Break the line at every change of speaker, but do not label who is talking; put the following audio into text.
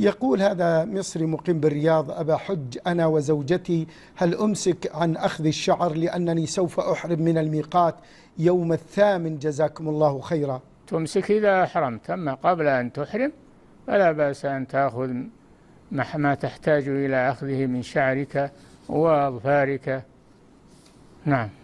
يقول هذا مصري مقيم بالرياض أبا حج أنا وزوجتي هل أمسك عن أخذ الشعر لأنني سوف أحرم من الميقات يوم الثامن جزاكم الله
خيرا تمسك إذا أحرمت أما قبل أن تحرم فلا بأس أن تأخذ ما تحتاج إلى أخذه من شعرك وأظفارك نعم